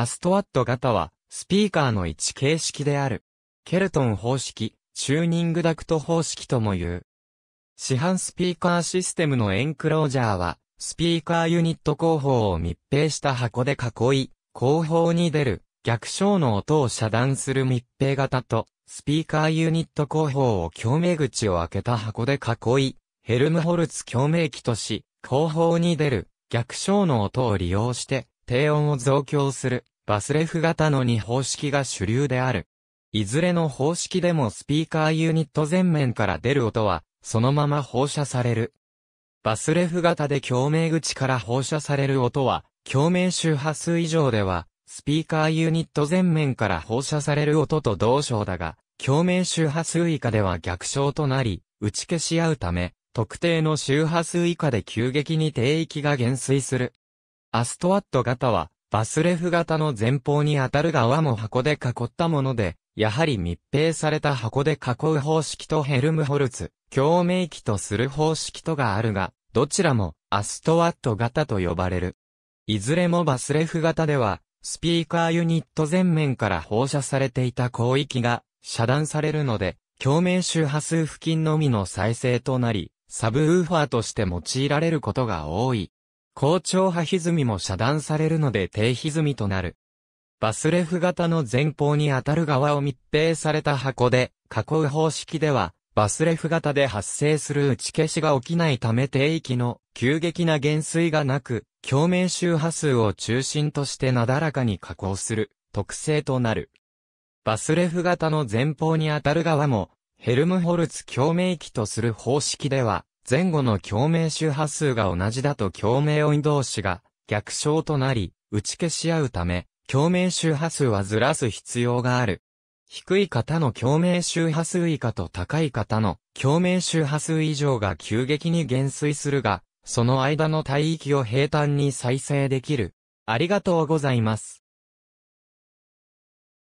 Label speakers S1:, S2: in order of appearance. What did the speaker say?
S1: アストワット型は、スピーカーの位置形式である。ケルトン方式、チューニングダクト方式とも言う。市販スピーカーシステムのエンクロージャーは、スピーカーユニット後方を密閉した箱で囲い、後方に出る逆小の音を遮断する密閉型と、スピーカーユニット後方を共鳴口を開けた箱で囲い、ヘルムホルツ共鳴器とし、後方に出る逆小の音を利用して、低音を増強するバスレフ型の2方式が主流である。いずれの方式でもスピーカーユニット前面から出る音は、そのまま放射される。バスレフ型で共鳴口から放射される音は、共鳴周波数以上では、スピーカーユニット前面から放射される音と同章だが、共鳴周波数以下では逆章となり、打ち消し合うため、特定の周波数以下で急激に低域が減衰する。アストワット型は、バスレフ型の前方に当たる側も箱で囲ったもので、やはり密閉された箱で囲う方式とヘルムホルツ、共鳴器とする方式とがあるが、どちらもアストワット型と呼ばれる。いずれもバスレフ型では、スピーカーユニット前面から放射されていた広域が遮断されるので、共鳴周波数付近のみの再生となり、サブウーファーとして用いられることが多い。校長波歪みも遮断されるので低歪みとなる。バスレフ型の前方に当たる側を密閉された箱で、囲う方式では、バスレフ型で発生する打ち消しが起きないため低域の急激な減衰がなく、共鳴周波数を中心としてなだらかに加工する特性となる。バスレフ型の前方に当たる側も、ヘルムホルツ共鳴器とする方式では、前後の共鳴周波数が同じだと共鳴音同士が逆称となり、打ち消し合うため、共鳴周波数はずらす必要がある。低い方の共鳴周波数以下と高い方の共鳴周波数以上が急激に減衰するが、その間の帯域を平坦に再生できる。ありがとうございます。